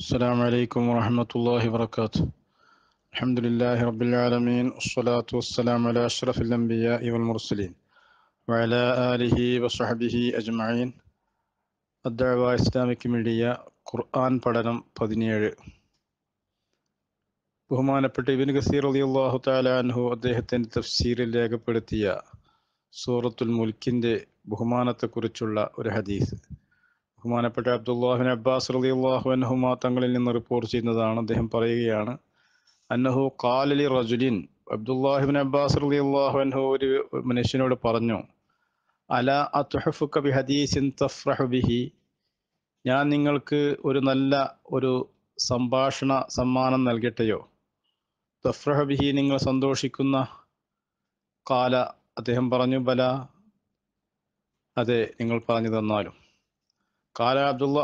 السلام عليكم ورحمة الله وبركاته الحمد لله رب العالمين والصلاة والسلام على أشرف الأنبياء والمرسلين وعلى آله وصحبه أجمعين الدعوة إسلامك ميديا قرآن പഠനം പതിനേഴ് ബഹുമാനപ്പെട്ട ഇബിൻ ഗസീർ അലി അള്ളാഹു താലാൻഹു അദ്ദേഹത്തിൻ്റെ തഫ്സീരിൽ سورة സൂറത്തുൽ ده بهمانة ഒരു ഹദീസ് ബഹുമാനപ്പെട്ട അബ്ദുല്ലാഹിൻ അബ്ബാസ് അലി അള്ളാഹു അനഹുമ തങ്ങളിൽ നിന്ന് റിപ്പോർട്ട് ചെയ്യുന്നതാണ് അദ്ദേഹം പറയുകയാണ് അന്നഹു കാലലി റജുലിൻ അബ്ദുല്ലാഹിബിൻ അബ്ബാസ് അലി അള്ളാഹു അൻഹു ഒരു മനുഷ്യനോട് പറഞ്ഞു അല അത്ഹഫുക്ക ബി ഹദീസിൻ തഫ്രഹു ബിഹി ഞാൻ നിങ്ങൾക്ക് ഒരു നല്ല ഒരു സംഭാഷണ സമ്മാനം നൽകട്ടെയോ തഫ്രഹ ബിഹി നിങ്ങൾ സന്തോഷിക്കുന്ന കാല അദ്ദേഹം പറഞ്ഞു ബല അതെ നിങ്ങൾ പറഞ്ഞു തന്നാലും കാല അബ്ദുല്ലാ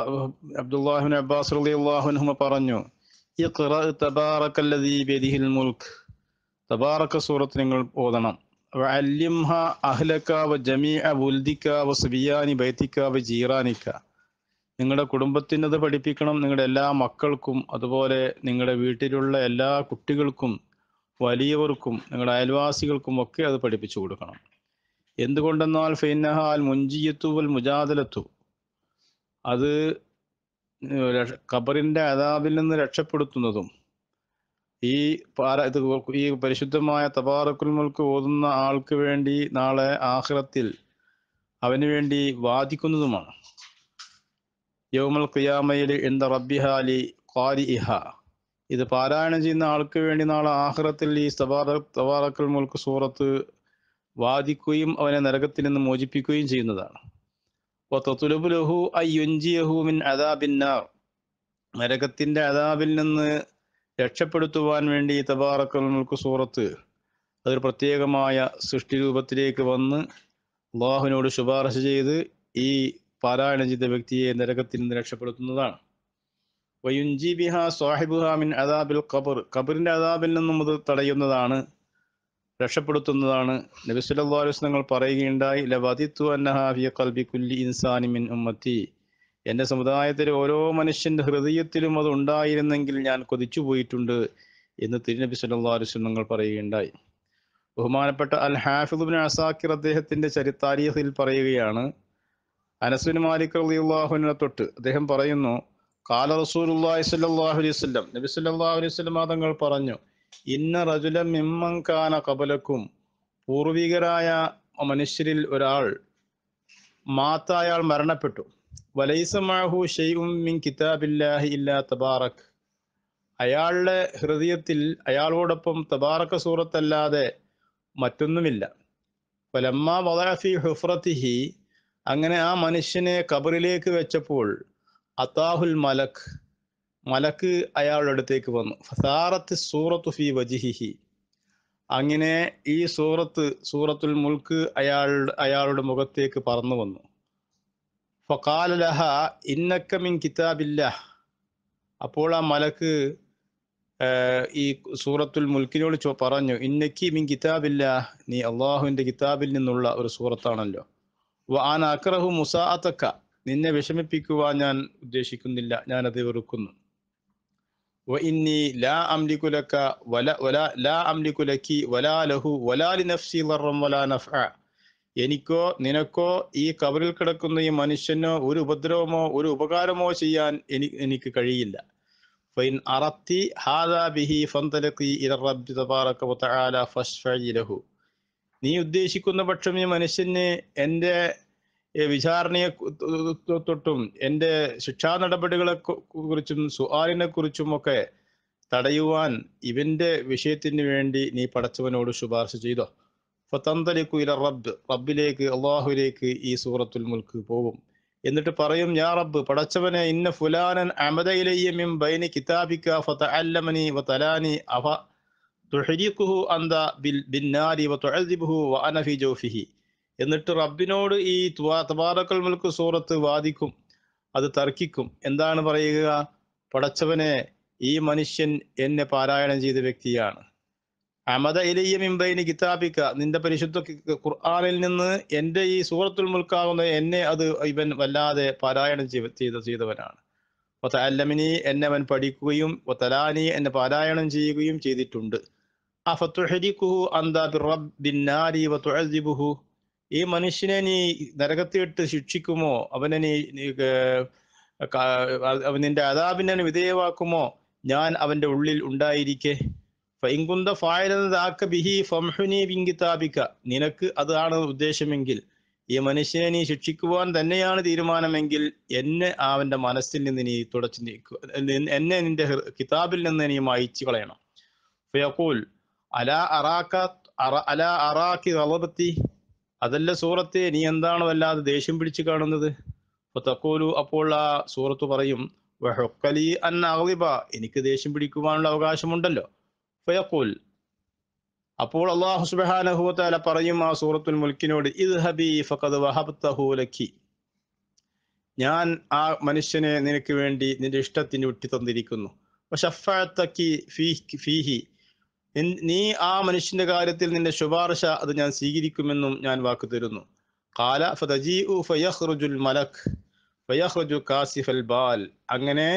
അബ്ദുല്ലാഹിബിൻ അബ്ബാസ് അലി അള്ളാഹുനുഹുമ പറഞ്ഞു ബിയദിഹിൽ മുൽക്ക് തബാറക്ക സൂറത്ത് നിങ്ങൾ ഓതണം അല്യംഹ അഹ്ലക്ക വ ജമീ വുൽദിക്ക വ സുബിയാനി ബൈത്തിക്ക വ ജീറാനിക്ക നിങ്ങളുടെ കുടുംബത്തിനത് പഠിപ്പിക്കണം നിങ്ങളുടെ എല്ലാ മക്കൾക്കും അതുപോലെ നിങ്ങളുടെ വീട്ടിലുള്ള എല്ലാ കുട്ടികൾക്കും വലിയവർക്കും നിങ്ങളുടെ അയൽവാസികൾക്കും ഒക്കെ അത് പഠിപ്പിച്ചു കൊടുക്കണം എന്തുകൊണ്ടെന്നാൽ ഫൈനഹാൽ മുഞ്ചിയത്തു വൽ മുജാദലത്തു അത് ഖബറിൻ്റെ അതാബിൽ നിന്ന് രക്ഷപ്പെടുത്തുന്നതും ഈ പാര ഇത് ഈ പരിശുദ്ധമായ തബാറക്കുൽ മുൽക്ക് ഓതുന്ന ആൾക്ക് വേണ്ടി നാളെ ആഹ്റത്തിൽ അവന് വേണ്ടി വാദിക്കുന്നതുമാണ് യൗമൽ ഖിയാമയിൽ എന്ത റബ്ബിഹാലി ഖാരി ഇഹ ഇത് പാരായണം ചെയ്യുന്ന ആൾക്ക് വേണ്ടി നാളെ ആഹ്റത്തിൽ ഈ തബാറ തബാറക്കുൽ മുൽക്ക് സൂറത്ത് വാദിക്കുകയും അവനെ നരകത്തിൽ നിന്ന് മോചിപ്പിക്കുകയും ചെയ്യുന്നതാണ് മിൻ അദാബിന്നാർ നരകത്തിന്റെ അദാബിൽ നിന്ന് രക്ഷപ്പെടുത്തുവാൻ വേണ്ടി തബാറക്കൽക്ക് സൂറത്ത് അതൊരു പ്രത്യേകമായ സൃഷ്ടി രൂപത്തിലേക്ക് വന്ന് അള്ളാഹുവിനോട് ശുപാർശ ചെയ്ത് ഈ പാരായണം ചെയ്ത വ്യക്തിയെ നരകത്തിൽ നിന്ന് രക്ഷപ്പെടുത്തുന്നതാണ് വയുഞ്ചി ബിഹ സാഹിബുഹാമിൻ അദാബിൽ ഖബർ ഖബറിന്റെ അദാബിൽ നിന്നും അത് തടയുന്നതാണ് രക്ഷപ്പെടുത്തുന്നതാണ് നബിസുല്ലാ പറയുകയുണ്ടായി ലവതിത്തു അന്നഹാഫിയ കൽബി കുല്ലി ഇൻസാനി മിൻ ഉമ്മത്തി എൻ്റെ സമുദായത്തിൽ ഓരോ മനുഷ്യൻ്റെ ഹൃദയത്തിലും അത് ഉണ്ടായിരുന്നെങ്കിൽ ഞാൻ കൊതിച്ചു പോയിട്ടുണ്ട് എന്ന് തിരുനബി സല്ലാ അലുസ്ലങ്ങൾ പറയുകയുണ്ടായി ബഹുമാനപ്പെട്ട അൽ ഹാഫിദുബിൻ അസാക്കിർ അദ്ദേഹത്തിൻ്റെ ചരിത്താരീഹത്തിൽ പറയുകയാണ് അനസുബിൻ മാലിക് അള്ളാഹുവിനെ തൊട്ട് അദ്ദേഹം പറയുന്നു കാല റസൂൽ അള്ളാഹി സല്ലാഹു അലൈവല്ലം നബി അലൈഹി അലൈവല്ലം തങ്ങൾ പറഞ്ഞു ഇന്ന റജുലം മിമ്മങ്കാന കബലക്കും പൂർവികരായ മനുഷ്യരിൽ ഒരാൾ മാത്ത മരണപ്പെട്ടു വലൈസമാഹു ഷെയ്ഉം മിൻ കിതാബില്ലാഹി ഇല്ലാ തബാറക് അയാളുടെ ഹൃദയത്തിൽ അയാളോടൊപ്പം തബാറക്ക സൂറത്തല്ലാതെ മറ്റൊന്നുമില്ല വലമ്മ വദാഫി ഹുഫ്രത്തിഹി അങ്ങനെ ആ മനുഷ്യനെ കബറിലേക്ക് വെച്ചപ്പോൾ അത്താഹുൽ മലക് മലക്ക് അയാളുടെ അടുത്തേക്ക് വന്നു ഫസാറത്ത് സൂറത്തു ഫി വജിഹിഹി അങ്ങനെ ഈ സൂറത്ത് സൂറത്തുൽ മുൽക്ക് അയാളുടെ അയാളുടെ മുഖത്തേക്ക് പറന്നു വന്നു ഫക്കാലലഹ ഇന്നക്ക മിൻ കിതാബില്ല അപ്പോൾ ആ മലക്ക് ഈ സൂറത്തുൽ മുൽക്കിനോട് പറഞ്ഞു ഇന്നക്കി മിൻ കിതാബില്ല നീ അള്ളാഹുവിൻ്റെ കിതാബിൽ നിന്നുള്ള ഒരു സൂറത്താണല്ലോ ആൻ അക്രഹു മുസാഅത്തക്ക നിന്നെ വിഷമിപ്പിക്കുവാൻ ഞാൻ ഉദ്ദേശിക്കുന്നില്ല ഞാനത് വെറുക്കുന്നു وإني لا أملك لك ولا ولا لا أملك لك ولا له ولا لنفسي ضرا ولا نفعا എനിക്കോ നിനക്കോ ഈ കബറിൽ കിടക്കുന്ന ഈ മനുഷ്യനോ ഒരു ഉപദ്രവമോ ഒരു ഉപകാരമോ ചെയ്യാൻ എനിക്ക് കഴിയില്ല ഫൈൻ അറത്തി ഹാദാ ബിഹി ഫന്തലഖി ഇല റബ്ബി തബാറക വതആല ഫശ്ഫഇ ലഹു നീ ഉദ്ദേശിക്കുന്ന പക്ഷം ഈ മനുഷ്യനെ എൻ്റെ വിചാരണയെ തൊട്ടും എൻ്റെ ശിക്ഷാ നടപടികളെ കുറിച്ചും കുറിച്ചും കുറിച്ചുമൊക്കെ തടയുവാൻ ഇവൻ്റെ വിഷയത്തിന് വേണ്ടി നീ പടച്ചവനോട് ശുപാർശ ചെയ്തോ ഫത്തന്തലിക്കു ഇല റബ്ബ് റബ്ബിലേക്ക് അള്ളാഹുലേക്ക് ഈ സൂറത്തുൽ മുൽക്ക് പോകും എന്നിട്ട് പറയും ഞാ റബ്ബ് പടച്ചവനെ ഇന്ന ഫുലാനൻ അമദയിലയ്യമിം ബൈനി കിതാബിക്ക ഫത വ തലാനി അഫ തുഹരിക്കുഹു അന്ത ബിൽ ബിന്നാരി വ തുഅദിബുഹു വ അനഫി ജൗഫിഹി എന്നിട്ട് റബ്ബിനോട് ഈ തബാറക്കൽ മുൽക്ക് സൂറത്ത് വാദിക്കും അത് തർക്കിക്കും എന്താണ് പറയുക പടച്ചവനെ ഈ മനുഷ്യൻ എന്നെ പാരായണം ചെയ്ത വ്യക്തിയാണ് അമത ഇലയ്യ മിംബൈന് കിതാബിക്ക നിന്റെ പരിശുദ്ധ ഖുർആാനിൽ നിന്ന് എൻ്റെ ഈ സൂറത്തുൽ മുൽക്കാവുന്ന എന്നെ അത് ഇവൻ വല്ലാതെ പാരായണം ചെയ്ത ചെയ്തവനാണ് ഒത്ത അല്ലമിനി എന്നെ അവൻ പഠിക്കുകയും ഒത്തലാനി എന്നെ പാരായണം ചെയ്യുകയും ചെയ്തിട്ടുണ്ട് അന്താ ബിറബ് ബിന്നാരി നാരി വത്തുഅദിബുഹു ഈ മനുഷ്യനെ നീ നരകത്തിട്ട് ശിക്ഷിക്കുമോ അവനെ നീ നിന്റെ അതാപിനെ വിധേയമാക്കുമോ ഞാൻ അവന്റെ ഉള്ളിൽ ഉണ്ടായിരിക്കെ ഫൈങ്കുന്ത ഫായലതാക്ക ബിഹി ഫംഹുനി വിങ്കിതാപിക്ക നിനക്ക് അതാണ് ഉദ്ദേശമെങ്കിൽ ഈ മനുഷ്യനെ നീ ശിക്ഷിക്കുവാൻ തന്നെയാണ് തീരുമാനമെങ്കിൽ എന്നെ അവന്റെ മനസ്സിൽ നിന്ന് നീ തുടച്ചു നീക്കുക എന്നെ നിന്റെ കിതാബിൽ നിന്ന് നീ മായിച്ചു കളയണം ഫയക്കൂൽ അല അറാക്ക അല അറാക്കി റലബത്തി അതല്ല സൂറത്തെ നീ എന്താണ് വല്ലാതെ ദേഷ്യം പിടിച്ച് കാണുന്നത് തക്കോലു അപ്പോൾ ആ സൂറത്ത് പറയും വഹൊക്കലി അന്നാവിബ എനിക്ക് ദേഷ്യം പിടിക്കുവാനുള്ള അവകാശമുണ്ടല്ലോ ഫയക്കോൽ അപ്പോൾ അള്ളാഹു സുബാനഹുല പറയും ആ സൂറത്തുൽ മുൽക്കിനോട് ഇത് ഹബി ഫഖദ് ഞാൻ ആ മനുഷ്യനെ നിനക്ക് വേണ്ടി നിന്റെ ഇഷ്ടത്തിന് വിട്ടി തന്നിരിക്കുന്നു ഫീഹി നീ ആ മനുഷ്യന്റെ കാര്യത്തിൽ നിന്റെ ശുപാർശ അത് ഞാൻ സ്വീകരിക്കുമെന്നും ഞാൻ വാക്ക് തരുന്നു കാല ഫതജീഉ മലക് കാസിഫൽ ബാൽ അങ്ങനെ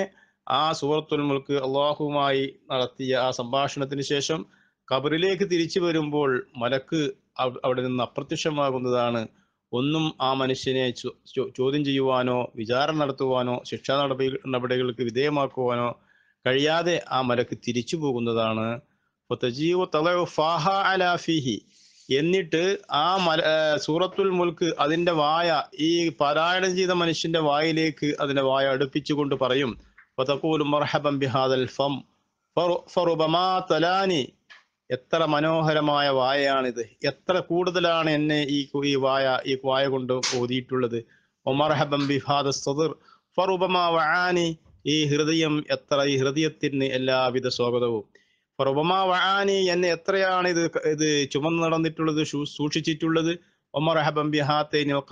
ആ സൂറത്തുൽ മുൽക്ക് അള്ളാഹുമായി നടത്തിയ ആ സംഭാഷണത്തിന് ശേഷം കബറിലേക്ക് തിരിച്ചു വരുമ്പോൾ മലക്ക് അവിടെ നിന്ന് അപ്രത്യക്ഷമാകുന്നതാണ് ഒന്നും ആ മനുഷ്യനെ ചോദ്യം ചെയ്യുവാനോ വിചാരണ നടത്തുവാനോ ശിക്ഷാ നടപടി നടപടികൾക്ക് വിധേയമാക്കുവാനോ കഴിയാതെ ആ മലക്ക് തിരിച്ചു പോകുന്നതാണ് എന്നിട്ട് ആ മല സൂറത്തുൽ മുൽക്ക് അതിന്റെ വായ ഈ പാരായണം ചെയ്ത മനുഷ്യന്റെ വായിലേക്ക് അതിന്റെ വായ അടുപ്പിച്ചുകൊണ്ട് പറയും എത്ര മനോഹരമായ വായയാണിത് എത്ര കൂടുതലാണ് എന്നെ ഈ ഈ വായ ഈ വായ കൊണ്ട് ഓതിയിട്ടുള്ളത് ബിഹാദ സദർ വആനി ഈ ഹൃദയം എത്ര ഈ ഹൃദയത്തിന് എല്ലാവിധ സ്വാഗതവും ഫറുബമാ വഹാനി എന്നെ എത്രയാണ് ഇത് ഇത് ചുമന്ന് നടന്നിട്ടുള്ളത് സൂക്ഷിച്ചിട്ടുള്ളത് ഒമർ ഹബംബി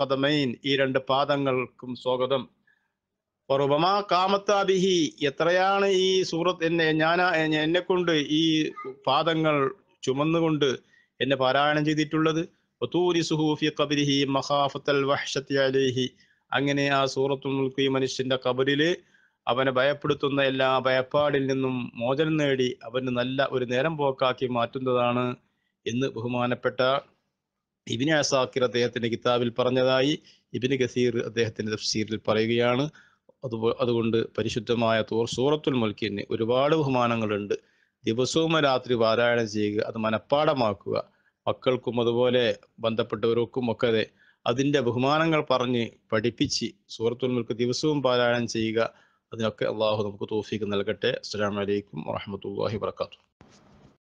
ഖദമൈൻ ഈ രണ്ട് പാദങ്ങൾക്കും സ്വാഗതം ഫറുബമാ ബിഹി എത്രയാണ് ഈ സൂറത്ത് എന്നെ ഞാൻ എന്നെ കൊണ്ട് ഈ പാദങ്ങൾ ചുമന്നുകൊണ്ട് എന്നെ പാരായണം ചെയ്തിട്ടുള്ളത് അങ്ങനെ ആ സൂറത്തുൽ മുൽക്കി മനുഷ്യന്റെ കബറില് അവനെ ഭയപ്പെടുത്തുന്ന എല്ലാ ഭയപ്പാടിൽ നിന്നും മോചനം നേടി അവന് നല്ല ഒരു നേരം പോക്കാക്കി മാറ്റുന്നതാണ് എന്ന് ബഹുമാനപ്പെട്ട ഇബിന് അസാക്കിർ അദ്ദേഹത്തിന്റെ കിതാബിൽ പറഞ്ഞതായി ഇബിന് ഗസീർ അദ്ദേഹത്തിന്റെ തഫ്സീറിൽ പറയുകയാണ് അതുകൊണ്ട് പരിശുദ്ധമായ തോർ സൂറത്തുൽ മുൽക്കിന് ഒരുപാട് ബഹുമാനങ്ങളുണ്ട് ദിവസവും രാത്രി പാരായണം ചെയ്യുക അത് മനഃപ്പാടമാക്കുക മക്കൾക്കും അതുപോലെ ബന്ധപ്പെട്ടവർക്കും ഒക്കെ അതിൻ്റെ ബഹുമാനങ്ങൾ പറഞ്ഞ് പഠിപ്പിച്ച് സൂറത്തുൽ മുൽക്ക് ദിവസവും പാരായണം ചെയ്യുക അതിനൊക്കെ അള്ളാഹു നമുക്ക് തോഫീക്ക് നൽകട്ടെ അസ്സാം വലൈക്കും വാഹമത്തല്ലാഹി വർക്കാത്തു